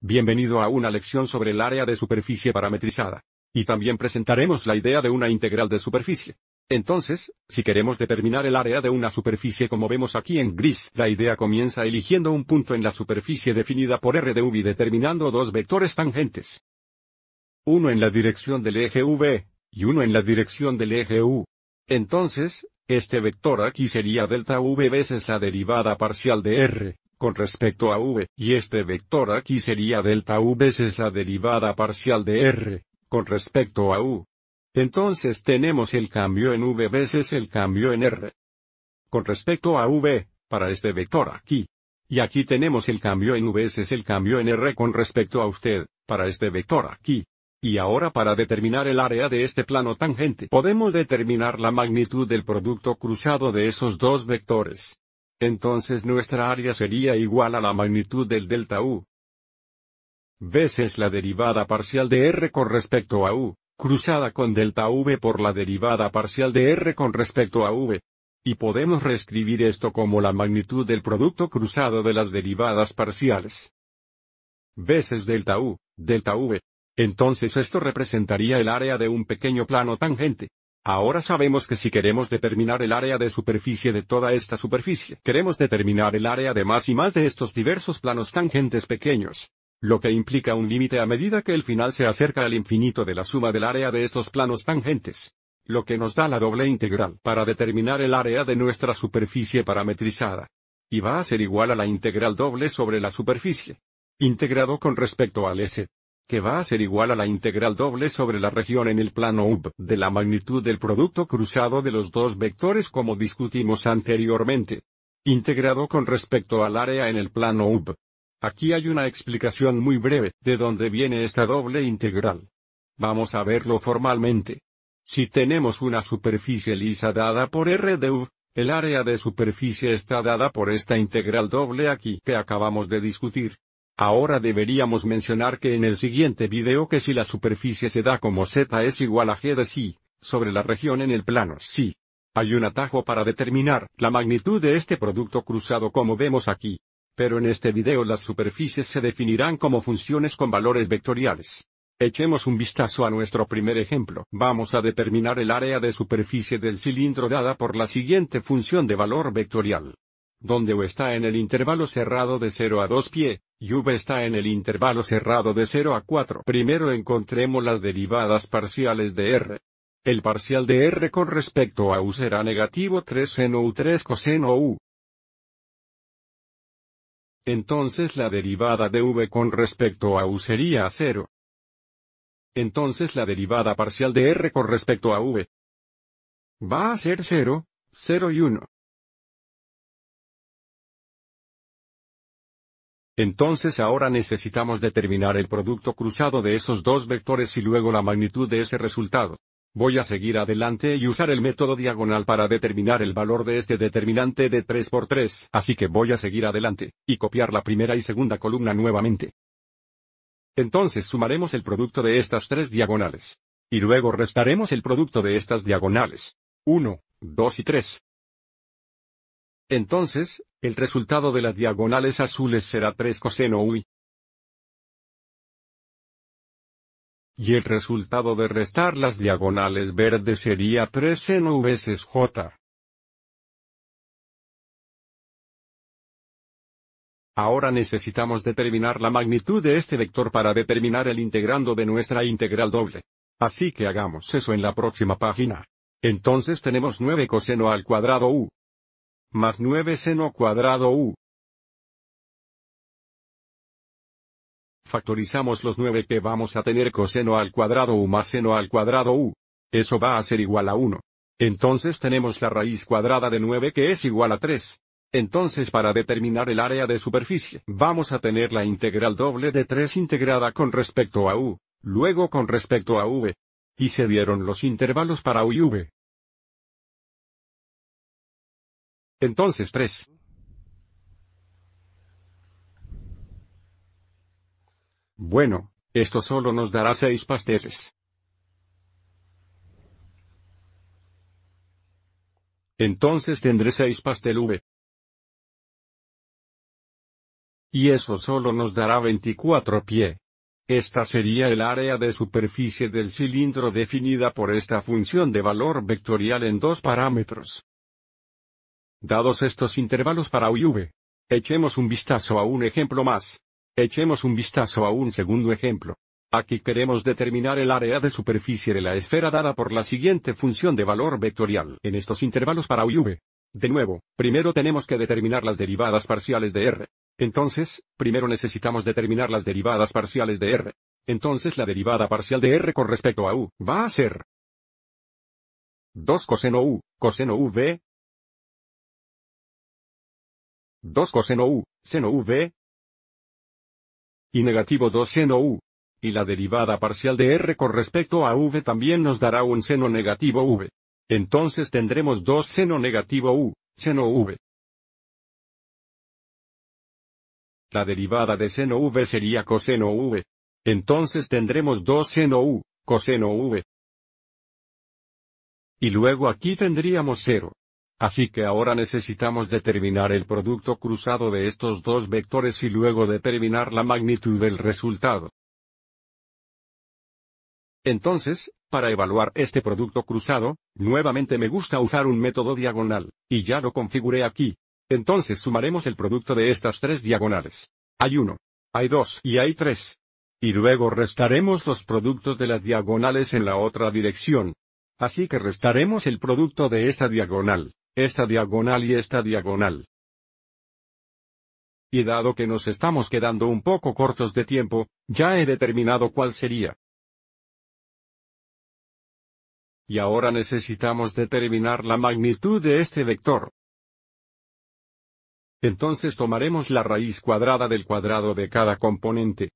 Bienvenido a una lección sobre el área de superficie parametrizada. Y también presentaremos la idea de una integral de superficie. Entonces, si queremos determinar el área de una superficie como vemos aquí en gris, la idea comienza eligiendo un punto en la superficie definida por R de V y determinando dos vectores tangentes. Uno en la dirección del eje V, y uno en la dirección del eje U. Entonces, este vector aquí sería delta V veces la derivada parcial de R, con respecto a v, y este vector aquí sería delta U veces la derivada parcial de r, con respecto a u. Entonces tenemos el cambio en v veces el cambio en r. Con respecto a v, para este vector aquí. Y aquí tenemos el cambio en v veces el cambio en r con respecto a usted, para este vector aquí. Y ahora para determinar el área de este plano tangente podemos determinar la magnitud del producto cruzado de esos dos vectores. Entonces nuestra área sería igual a la magnitud del delta U veces la derivada parcial de R con respecto a U, cruzada con delta V por la derivada parcial de R con respecto a V. Y podemos reescribir esto como la magnitud del producto cruzado de las derivadas parciales. Veces delta U, delta V. Entonces esto representaría el área de un pequeño plano tangente. Ahora sabemos que si queremos determinar el área de superficie de toda esta superficie, queremos determinar el área de más y más de estos diversos planos tangentes pequeños, lo que implica un límite a medida que el final se acerca al infinito de la suma del área de estos planos tangentes, lo que nos da la doble integral para determinar el área de nuestra superficie parametrizada. Y va a ser igual a la integral doble sobre la superficie, integrado con respecto al S que va a ser igual a la integral doble sobre la región en el plano U de la magnitud del producto cruzado de los dos vectores como discutimos anteriormente. Integrado con respecto al área en el plano U. Aquí hay una explicación muy breve de dónde viene esta doble integral. Vamos a verlo formalmente. Si tenemos una superficie lisa dada por R de U, el área de superficie está dada por esta integral doble aquí que acabamos de discutir, Ahora deberíamos mencionar que en el siguiente video que si la superficie se da como z es igual a g de SI, sobre la región en el plano sí Hay un atajo para determinar la magnitud de este producto cruzado como vemos aquí. Pero en este video las superficies se definirán como funciones con valores vectoriales. Echemos un vistazo a nuestro primer ejemplo. Vamos a determinar el área de superficie del cilindro dada por la siguiente función de valor vectorial donde U está en el intervalo cerrado de 0 a 2 pie, y V está en el intervalo cerrado de 0 a 4. Primero encontremos las derivadas parciales de R. El parcial de R con respecto a U será negativo 3 seno U 3 coseno U. Entonces la derivada de V con respecto a U sería 0. Entonces la derivada parcial de R con respecto a V va a ser 0, 0 y 1. Entonces ahora necesitamos determinar el producto cruzado de esos dos vectores y luego la magnitud de ese resultado. Voy a seguir adelante y usar el método diagonal para determinar el valor de este determinante de 3 por 3, así que voy a seguir adelante, y copiar la primera y segunda columna nuevamente. Entonces sumaremos el producto de estas tres diagonales. Y luego restaremos el producto de estas diagonales. 1, 2 y 3. Entonces, el resultado de las diagonales azules será 3 coseno u Y el resultado de restar las diagonales verdes sería 3 seno veces j. Ahora necesitamos determinar la magnitud de este vector para determinar el integrando de nuestra integral doble. Así que hagamos eso en la próxima página. Entonces tenemos 9 coseno al cuadrado u más 9 seno cuadrado u. Factorizamos los 9 que vamos a tener coseno al cuadrado u más seno al cuadrado u. Eso va a ser igual a 1. Entonces tenemos la raíz cuadrada de 9 que es igual a 3. Entonces para determinar el área de superficie, vamos a tener la integral doble de 3 integrada con respecto a u, luego con respecto a v. Y se dieron los intervalos para u y v. Entonces 3. Bueno, esto solo nos dará seis pasteles. Entonces tendré seis pastel V. Y eso solo nos dará 24 pie. Esta sería el área de superficie del cilindro definida por esta función de valor vectorial en dos parámetros. Dados estos intervalos para v. echemos un vistazo a un ejemplo más. Echemos un vistazo a un segundo ejemplo. Aquí queremos determinar el área de superficie de la esfera dada por la siguiente función de valor vectorial en estos intervalos para u v. De nuevo, primero tenemos que determinar las derivadas parciales de R. Entonces, primero necesitamos determinar las derivadas parciales de R. Entonces la derivada parcial de R con respecto a U va a ser 2 coseno U, coseno V, 2 coseno u, seno v, y negativo 2 seno u. Y la derivada parcial de r con respecto a v también nos dará un seno negativo v. Entonces tendremos 2 seno negativo u, seno v. La derivada de seno v sería coseno v. Entonces tendremos 2 seno u, coseno v. Y luego aquí tendríamos 0. Así que ahora necesitamos determinar el producto cruzado de estos dos vectores y luego determinar la magnitud del resultado. Entonces, para evaluar este producto cruzado, nuevamente me gusta usar un método diagonal, y ya lo configuré aquí. Entonces sumaremos el producto de estas tres diagonales. Hay uno. hay dos. y hay tres. Y luego restaremos los productos de las diagonales en la otra dirección. Así que restaremos el producto de esta diagonal, esta diagonal y esta diagonal. Y dado que nos estamos quedando un poco cortos de tiempo, ya he determinado cuál sería. Y ahora necesitamos determinar la magnitud de este vector. Entonces tomaremos la raíz cuadrada del cuadrado de cada componente,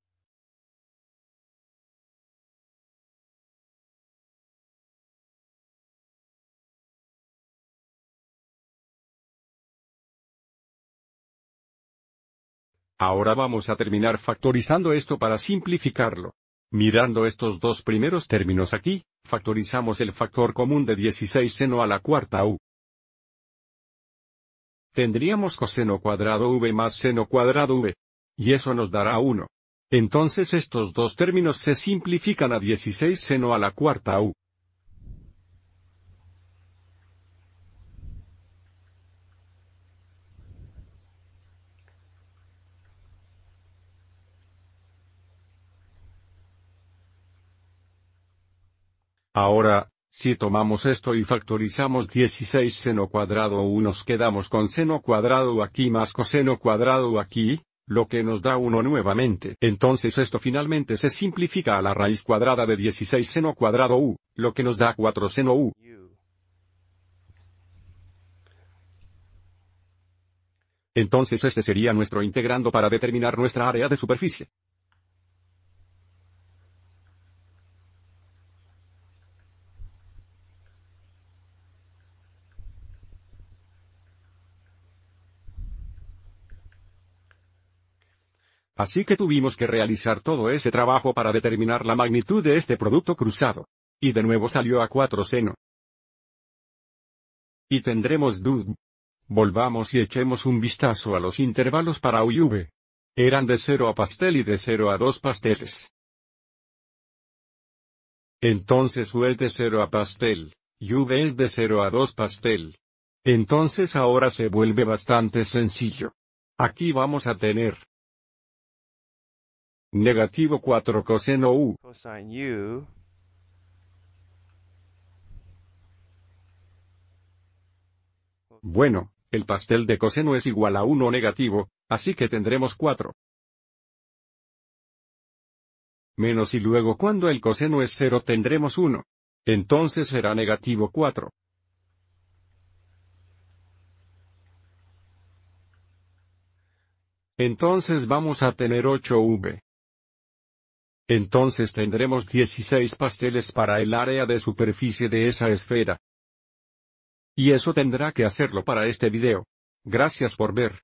Ahora vamos a terminar factorizando esto para simplificarlo. Mirando estos dos primeros términos aquí, factorizamos el factor común de 16 seno a la cuarta u. Tendríamos coseno cuadrado v más seno cuadrado v. Y eso nos dará 1. Entonces estos dos términos se simplifican a 16 seno a la cuarta u. Ahora, si tomamos esto y factorizamos 16 seno cuadrado u nos quedamos con seno cuadrado aquí más coseno cuadrado aquí, lo que nos da 1 nuevamente. Entonces esto finalmente se simplifica a la raíz cuadrada de 16 seno cuadrado u, lo que nos da 4 seno u. Entonces este sería nuestro integrando para determinar nuestra área de superficie. Así que tuvimos que realizar todo ese trabajo para determinar la magnitud de este producto cruzado. Y de nuevo salió a 4 seno. Y tendremos dud. Volvamos y echemos un vistazo a los intervalos para V. Eran de 0 a pastel y de 0 a 2 pasteles. Entonces U es de 0 a pastel, y V es de 0 a 2 pastel. Entonces ahora se vuelve bastante sencillo. Aquí vamos a tener Negativo 4 coseno u. Bueno, el pastel de coseno es igual a 1 negativo, así que tendremos 4. Menos y luego cuando el coseno es 0 tendremos 1. Entonces será negativo 4. Entonces vamos a tener 8v. Entonces tendremos 16 pasteles para el área de superficie de esa esfera. Y eso tendrá que hacerlo para este video. Gracias por ver.